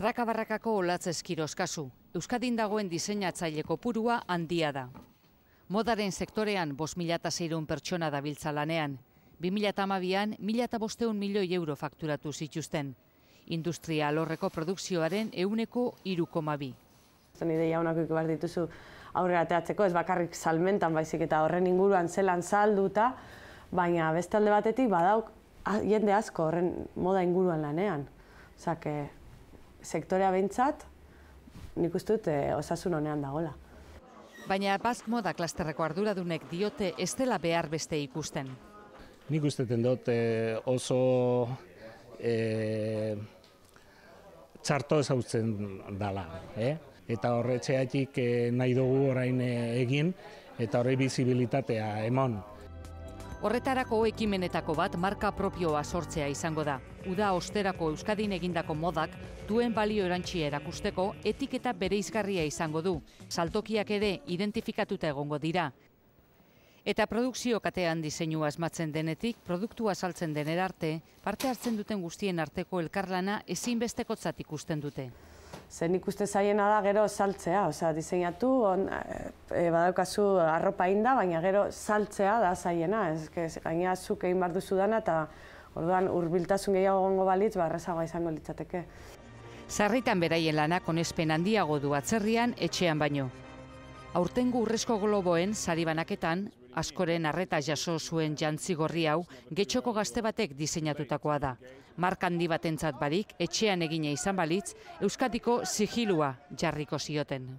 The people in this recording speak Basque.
Rakabarrakako olatz eskirozkazu, Euskadin dagoen diseinatzaileko purua handia da. Modaren sektorean 5.000 pertsona dabiltza lanean, 2008an 1.500 milio euro fakturatu zituzten, industria alorreko produkzioaren euneko irukomabi. Zan ideia honak ikut behar dituzu aurrera teatzeko, ez bakarrik salmentan baizik eta horren inguruan zelan salduta, baina beste alde batetik badauk jende asko horren moda inguruan lanean. Zake sektorea behintzat, nik uste dut eh, osasun honean dagola. Baina bask moda klasterreko arduradunek diote ez dela behar beste ikusten. Nik usteten dut eh, oso eh, txarto ezautzen dala. Eh? Eta horretxeatik nahi dugu orain egin eta horre bizibilitatea eman. Horretarako ekimenetako bat marka propioa sortzea izango da. Uda osterako Euskadin egindako modak duen balio erantzia erakusteko etiketa bereizgarria izango du. Saltokiak ere identifikatuta egongo dira. Eta produkzio katean diseinu asmatzen denetik, produktua saltzen den arte, parte hartzen duten guztien arteko elkarlana ezinbestekotzat ikusten dute zen ikuste zaiena da gero saltzea, osea diseinatu eh, badaukazu arropa inda, baina gero saltzea da zaiena, eske gaina zuk egin duzu dana ta orduan hurbiltasun gehiago gongo balitz, ba izango litzateke. Zarritan beraien lanak onespen handiago du atzerrian etxean baino. Aurtengu urrezko globoen sari banaketan Askoren arreta jaso zuen jantzigorri hau, getxoko gazte batek diseinatutakoa da. Mark handi batentzat barik, etxean egine izan balitz, Euskadiko sigilua jarriko zioten.